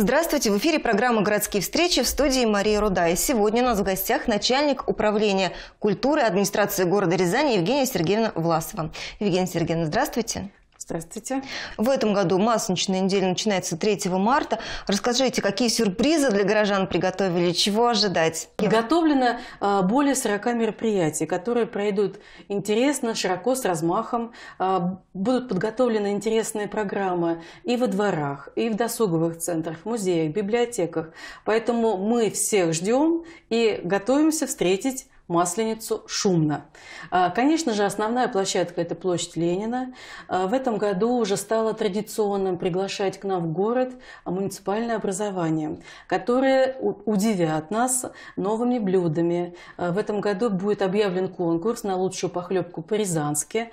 Здравствуйте, в эфире программа «Городские встречи» в студии Мария Руда. И сегодня у нас в гостях начальник управления культуры администрации города Рязани Евгения Сергеевна Власова. Евгения Сергеевна, здравствуйте. Здравствуйте. В этом году масленичная неделя начинается 3 марта. Расскажите, какие сюрпризы для горожан приготовили, чего ожидать? Приготовлено а, более 40 мероприятий, которые пройдут интересно, широко, с размахом. А, будут подготовлены интересные программы и во дворах, и в досуговых центрах, музеях, библиотеках. Поэтому мы всех ждем и готовимся встретить Масленицу шумно. А, конечно же, основная площадка – это площадь Ленина. А, в этом году уже стало традиционным приглашать к нам в город муниципальное образование, которое удивят нас новыми блюдами. А, в этом году будет объявлен конкурс на лучшую похлебку по-рязански.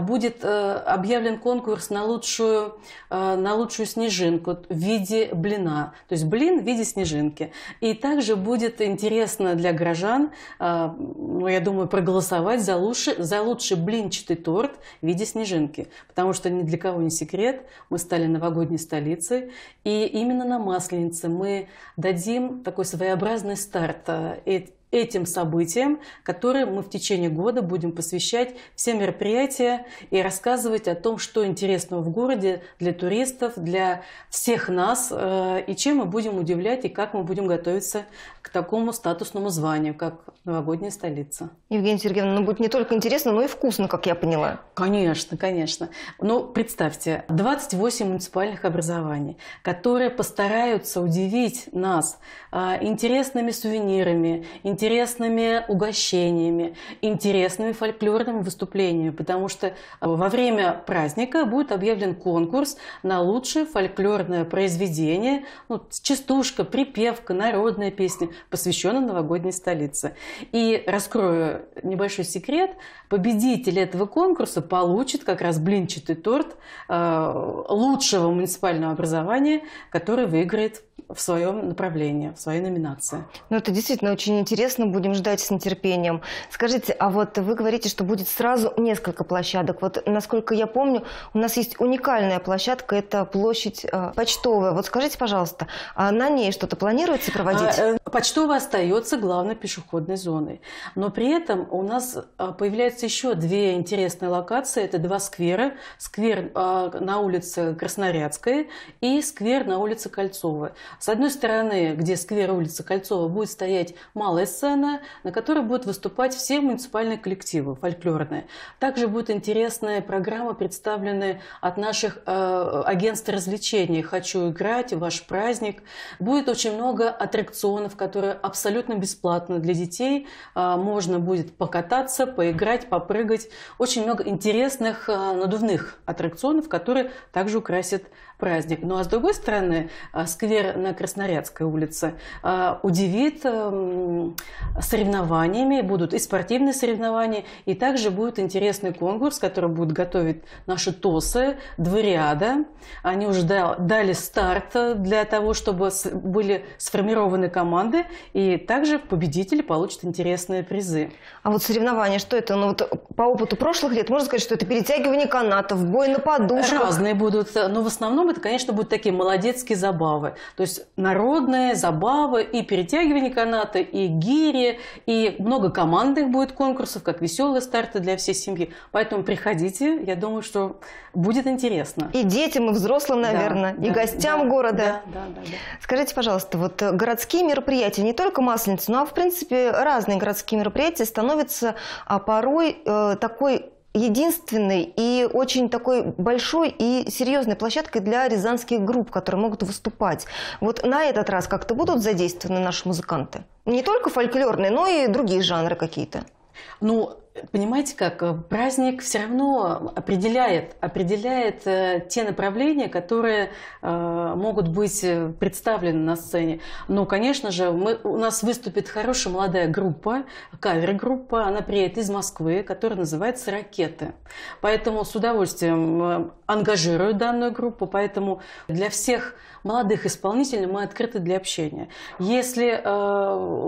Будет э, объявлен конкурс на лучшую, э, на лучшую снежинку в виде блина. То есть блин в виде снежинки. И также будет интересно для горожан – ну, я думаю, проголосовать за, лучший, за лучший блинчатый торт в виде снежинки. Потому что ни для кого не секрет, мы стали новогодней столицей. И именно на Масленице мы дадим такой своеобразный старт э, э, этим событиям, которые мы в течение года будем посвящать все мероприятия и рассказывать о том, что интересного в городе для туристов, для всех нас, э, и чем мы будем удивлять и как мы будем готовиться к такому статусному званию, как новогодняя столица. Евгения Сергеевна, ну будет не только интересно, но и вкусно, как я поняла. Конечно, конечно. Ну, представьте, 28 муниципальных образований, которые постараются удивить нас а, интересными сувенирами, интересными угощениями, интересными фольклорными выступлениями, потому что а, во время праздника будет объявлен конкурс на лучшее фольклорное произведение, ну, частушка, припевка, народная песня сегодня посвящена новогодней столице. И раскрою небольшой секрет. Победитель этого конкурса получит как раз блинчатый торт э, лучшего муниципального образования, который выиграет в своем направлении, в своей номинации. Ну, это действительно очень интересно, будем ждать с нетерпением. Скажите, а вот вы говорите, что будет сразу несколько площадок. Вот, насколько я помню, у нас есть уникальная площадка, это площадь э, почтовая. Вот скажите, пожалуйста, а на ней что-то планируется проводить? А, э, почтовая остается главной пешеходной зоной. Но при этом у нас э, появляются еще две интересные локации. Это два сквера. Сквер э, на улице Краснорядской и сквер на улице Кольцовой. С одной стороны, где сквер улицы Кольцова, будет стоять малая сцена, на которой будут выступать все муниципальные коллективы фольклорные. Также будет интересная программа, представленная от наших э, агентств развлечений «Хочу играть», «Ваш праздник». Будет очень много аттракционов, которые абсолютно бесплатно для детей. Э, можно будет покататься, поиграть, попрыгать. Очень много интересных э, надувных аттракционов, которые также украсят праздник. Ну а с другой стороны, а, сквер на Краснорядской улице а, удивит эм, соревнованиями, будут и спортивные соревнования, и также будет интересный конкурс, который будет готовить наши ТОСы, дворяда. Они уже дали старт э, для того, чтобы были сформированы команды, и также победители получат интересные призы. А вот соревнования, что это? Ну вот по опыту прошлых лет можно сказать, что это перетягивание канатов, бой на подушках. Разные будут, но ну, в основном вторым это, конечно, будут такие молодецкие забавы. То есть народные забавы и перетягивание каната, и гири, и много командных будет конкурсов, как веселые старты для всей семьи. Поэтому приходите, я думаю, что будет интересно. И детям, и взрослым, наверное, да, и да, гостям да, города. Да, да, да, да. Скажите, пожалуйста, вот городские мероприятия, не только Масленицы, но, а, в принципе, разные городские мероприятия становятся а порой э, такой единственной и очень такой большой и серьезной площадкой для рязанских групп, которые могут выступать. Вот на этот раз как-то будут задействованы наши музыканты? Не только фольклорные, но и другие жанры какие-то. Ну, понимаете как, э, праздник все равно определяет, определяет э, те направления, которые э, могут быть представлены на сцене. Но, конечно же, мы, у нас выступит хорошая молодая группа, кавер-группа, она приедет из Москвы, которая называется «Ракеты». Поэтому с удовольствием ангажирую данную группу, поэтому для всех молодых исполнителей мы открыты для общения. Если,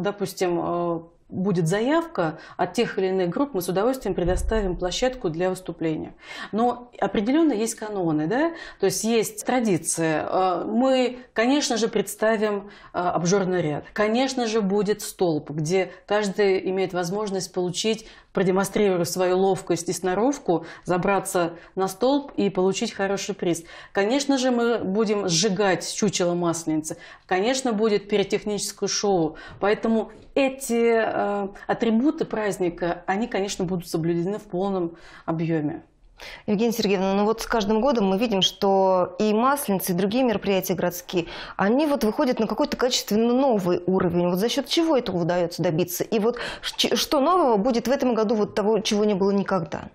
допустим, будет заявка от тех или иных групп, мы с удовольствием предоставим площадку для выступления. Но определенно есть каноны, да? то есть есть традиция. Э, мы, конечно же, представим э, обжорный ряд. Конечно же, будет столб, где каждый имеет возможность получить продемонстрировав свою ловкость и сноровку, забраться на столб и получить хороший приз. Конечно же, мы будем сжигать чучело масленицы. Конечно, будет перетехническое шоу. Поэтому эти э, атрибуты праздника, они, конечно, будут соблюдены в полном объеме. Евгения Сергеевна, ну вот с каждым годом мы видим, что и Масленицы, и другие мероприятия городские, они вот выходят на какой-то качественно новый уровень. Вот за счет чего этого удается добиться? И вот что нового будет в этом году, вот того, чего не было никогда?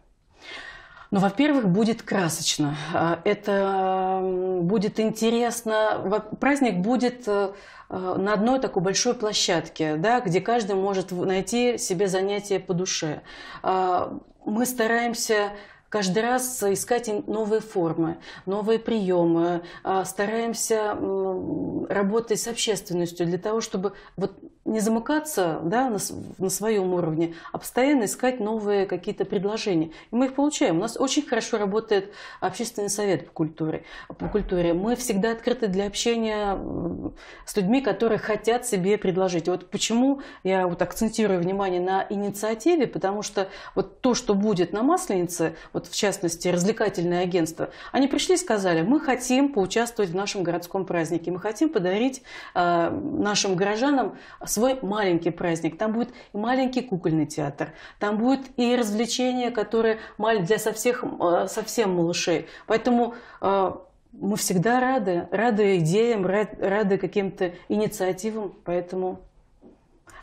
Ну, во-первых, будет красочно. А, это будет интересно. Праздник будет э, э, на одной такой большой площадке, да, где каждый может найти себе занятие по душе. А, мы стараемся каждый раз искать новые формы, новые приемы, а, стараемся работать с общественностью для того, чтобы вот не замыкаться да, на, на своем уровне, а постоянно искать новые какие-то предложения. И мы их получаем. У нас очень хорошо работает общественный совет по культуре. По культуре. Мы всегда открыты для общения с людьми, которые хотят себе предложить. вот почему я вот акцентирую внимание на инициативе, потому что вот то, что будет на Масленице, вот в частности развлекательное агентство, они пришли и сказали, мы хотим поучаствовать в нашем городском празднике, мы хотим подарить э, нашим горожанам свою свой маленький праздник. Там будет и маленький кукольный театр, там будет и развлечения, которые для всех э, совсем малышей. Поэтому э, мы всегда рады, рады идеям, рады каким-то инициативам, поэтому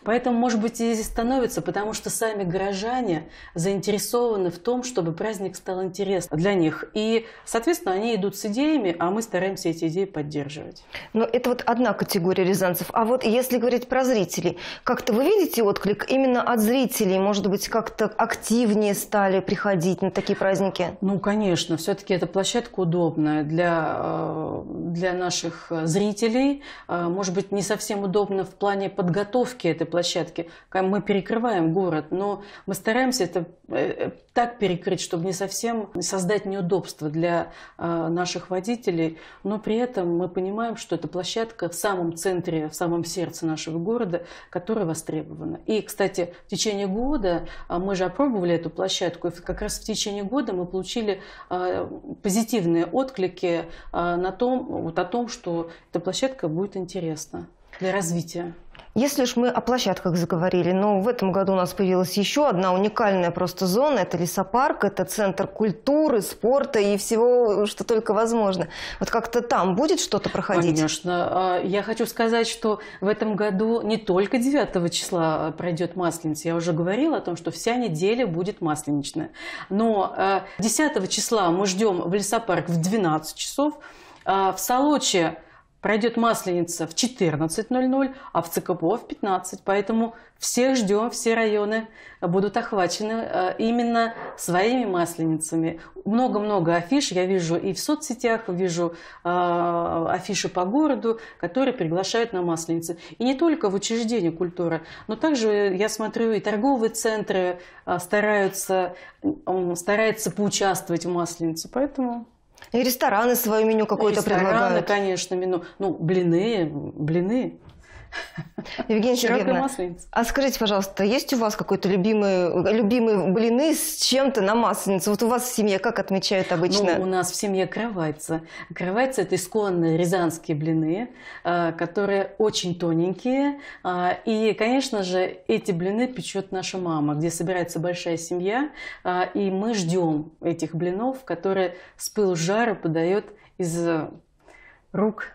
Поэтому, может быть, и становится, потому что сами горожане заинтересованы в том, чтобы праздник стал интересным для них. И, соответственно, они идут с идеями, а мы стараемся эти идеи поддерживать. Но это вот одна категория рязанцев. А вот если говорить про зрителей, как-то вы видите отклик именно от зрителей? Может быть, как-то активнее стали приходить на такие праздники? Ну, конечно. Все-таки эта площадка удобная для, э, для наших э, зрителей. Э, может быть, не совсем удобно в плане подготовки этой площадки площадки. Мы перекрываем город, но мы стараемся это э, э, так перекрыть, чтобы не совсем создать неудобства для э, наших водителей, но при этом мы понимаем, что эта площадка в самом центре, в самом сердце нашего города, которая востребована. И, кстати, в течение года а, мы же опробовали эту площадку, и как раз в течение года мы получили а, позитивные отклики а, на том, вот о том, что эта площадка будет интересна для развития. Если уж мы о площадках заговорили, но ну, в этом году у нас появилась еще одна уникальная просто зона. Это лесопарк, это центр культуры, спорта и всего, что только возможно. Вот как-то там будет что-то проходить? Конечно. А, я хочу сказать, что в этом году не только 9 числа пройдет Масленица. Я уже говорила о том, что вся неделя будет масленичная. Но 10 а, числа мы ждем в лесопарк в 12 часов. А, в Солочи Пройдет Масленица в 14.00, а в ЦКПО в 15. Поэтому всех ждем, все районы будут охвачены э, именно своими масленицами. Много-много афиш я вижу и в соцсетях, вижу э, афиши по городу, которые приглашают на масленицы. И не только в учреждения культуры, но также я смотрю и торговые центры э, стараются, стараются поучаствовать в масленице. Поэтому и рестораны свое меню какое-то предлагают. Рестораны, конечно, меню. Ну, блины, блины. Евгения Сергеевна, а скажите, пожалуйста, есть у вас какой-то любимый, любимые блины с чем-то на масленицу? Вот у вас в семье как отмечают обычно? Ну, у нас в семье кровайца. Кровайца – это исконные рязанские блины, а, которые очень тоненькие. А, и, конечно же, эти блины печет наша мама, где собирается большая семья. А, и мы ждем этих блинов, которые с пылу жара подает из э, рук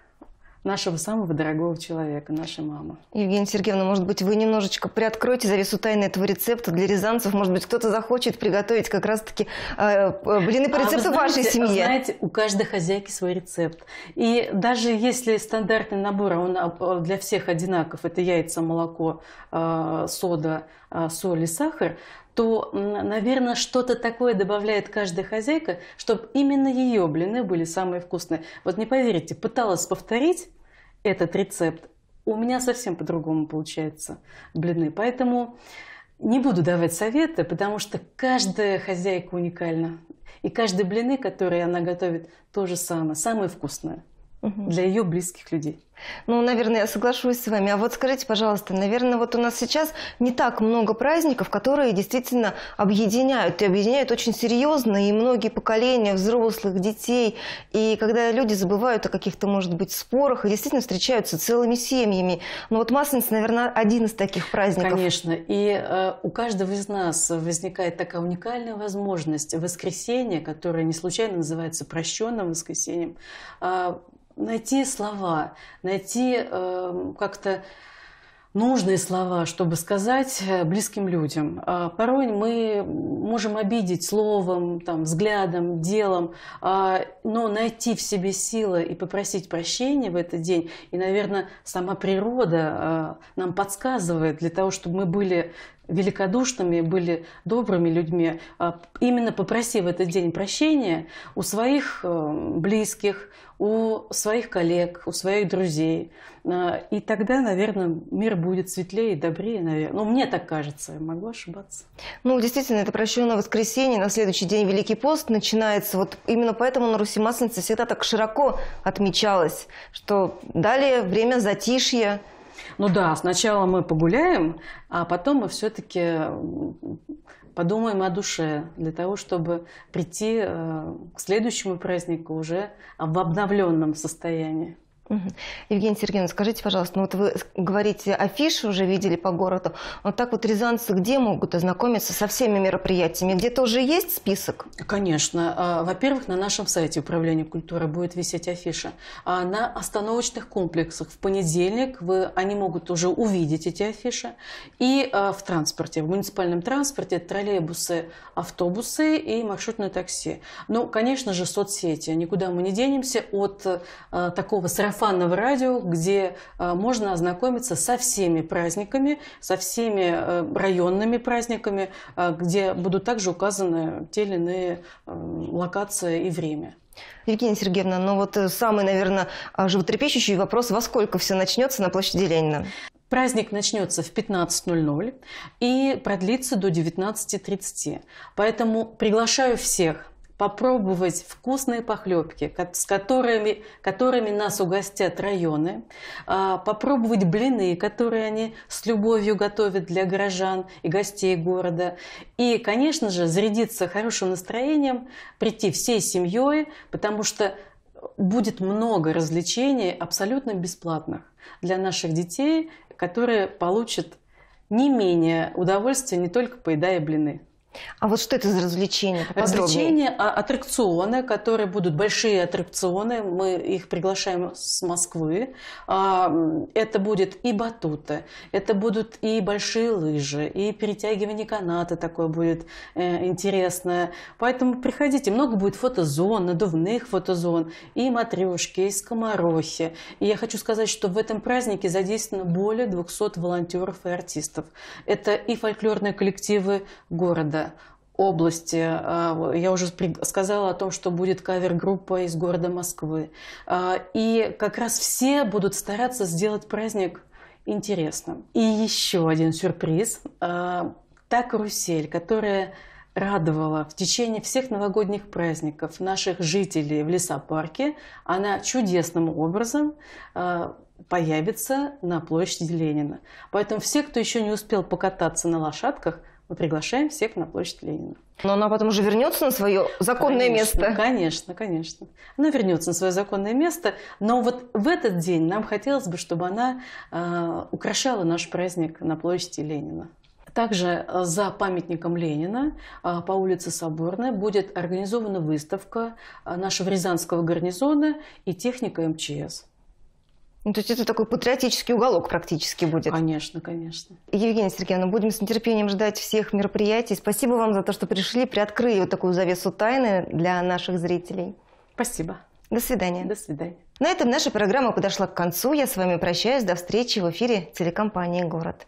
нашего самого дорогого человека, нашей мамы. Евгения Сергеевна, может быть, вы немножечко приоткроете завесу тайны этого рецепта для рязанцев? Может быть, кто-то захочет приготовить как раз-таки э, э, блины по а рецепту а вашей знаете, семьи? знаете, у каждой хозяйки свой рецепт. И даже если стандартный набор, а он а, для всех одинаков, это яйца, молоко, э, сода – Э, соль и сахар, то, наверное, что-то такое добавляет каждая хозяйка, чтобы именно ее блины были самые вкусные. Вот не поверите, пыталась повторить этот рецепт, у меня совсем по-другому получается блины. Поэтому не буду давать советы, потому что каждая хозяйка уникальна. И каждые блины, которые она готовит, то же самое, самое вкусное угу. для ее близких людей. Ну, наверное, я соглашусь с вами. А вот скажите, пожалуйста, наверное, вот у нас сейчас не так много праздников, которые действительно объединяют. И объединяют очень серьезно и многие поколения взрослых, детей. И когда люди забывают о каких-то, может быть, спорах, и действительно встречаются целыми семьями. Ну вот Масленица, наверное, один из таких праздников. Конечно. И э, у каждого из нас возникает такая уникальная возможность воскресенье, которое не случайно называется прощенным воскресеньем, э, найти слова, найти э, как-то нужные слова, чтобы сказать э, близким людям. А порой мы можем обидеть словом, там, взглядом, делом, а, но найти в себе силы и попросить прощения в этот день, и, наверное, сама природа э, нам подсказывает для того, чтобы мы были великодушными, были добрыми людьми, а, именно попросив этот день прощения у своих э, близких, у своих коллег, у своих друзей. А, и тогда, наверное, мир будет светлее и добрее, наверное. Ну, мне так кажется, я могу ошибаться. Ну, действительно, это прощенное воскресенье, на следующий день Великий пост начинается. Вот именно поэтому на Руси Масленица всегда так широко отмечалось, что далее время затишья, ну да, сначала мы погуляем, а потом мы все-таки подумаем о душе, для того, чтобы прийти э, к следующему празднику уже в обновленном состоянии. Евгений Сергеевна, скажите, пожалуйста, ну вот вы говорите, афиши уже видели по городу. Вот так вот рязанцы где могут ознакомиться со всеми мероприятиями? Где-то уже есть список? Конечно. А, во-первых, на нашем сайте Управления культуры будет висеть афиша. А на остановочных комплексах в понедельник вы, они могут уже увидеть эти афиши. И а, в транспорте, в муниципальном транспорте троллейбусы, автобусы и маршрутное такси. Ну, конечно же, соцсети. Никуда мы не денемся от а, такого сарафана Сарафанного радио, где э, можно ознакомиться со всеми праздниками, со всеми э, районными праздниками, э, где будут также указаны те или иные локации и время. Евгения Сергеевна, ну вот самый, наверное, а, животрепещущий вопрос, во сколько все начнется на площади Ленина? Праздник начнется в 15.00 и продлится до 19.30. Поэтому приглашаю всех попробовать вкусные похлебки, с которыми, которыми нас угостят районы, а, попробовать блины, которые они с любовью готовят для горожан и гостей города. И, конечно же, зарядиться хорошим настроением, прийти всей семьей, потому что будет много развлечений абсолютно бесплатных для наших детей, которые получат не менее удовольствия, не только поедая блины. А вот что это за развлечения? Поподробнее. Развлечения, а, аттракционы, которые будут большие аттракционы. Мы их приглашаем с Москвы. А, это будет и батуты, это будут и большие лыжи, и перетягивание каната такое будет э, интересное. Поэтому приходите. Много будет фотозон, надувных фотозон, и матрешки, и скоморохи. И я хочу сказать, что в этом празднике задействовано более 200 волонтеров и артистов. Это и фольклорные коллективы города, области. А, я уже сказала о том, что будет кавер-группа из города Москвы. А, и как раз все будут стараться сделать праздник интересным. И еще один сюрприз. А, та карусель, которая радовала в течение всех новогодних праздников наших жителей в лесопарке, она чудесным образом появится на площади Ленина. Поэтому все, кто еще не успел покататься на лошадках, мы приглашаем всех на площадь Ленина. Но она потом уже вернется на свое законное конечно, место. Конечно, конечно. Она вернется на свое законное место. Но вот в этот день нам хотелось бы, чтобы она э, украшала наш праздник на площади Ленина. Также э, за памятником Ленина э, по улице Соборная будет организована выставка э, нашего Рязанского гарнизона и техника МЧС. Ну, то есть это такой патриотический уголок практически будет. Конечно, конечно. Евгения Сергеевна, будем с нетерпением ждать всех мероприятий. Спасибо вам за то, что пришли, приоткрыли вот такую завесу тайны для наших зрителей. Спасибо. До свидания. До свидания. На этом наша программа подошла к концу. Я с вами прощаюсь. До встречи в эфире телекомпании «Город».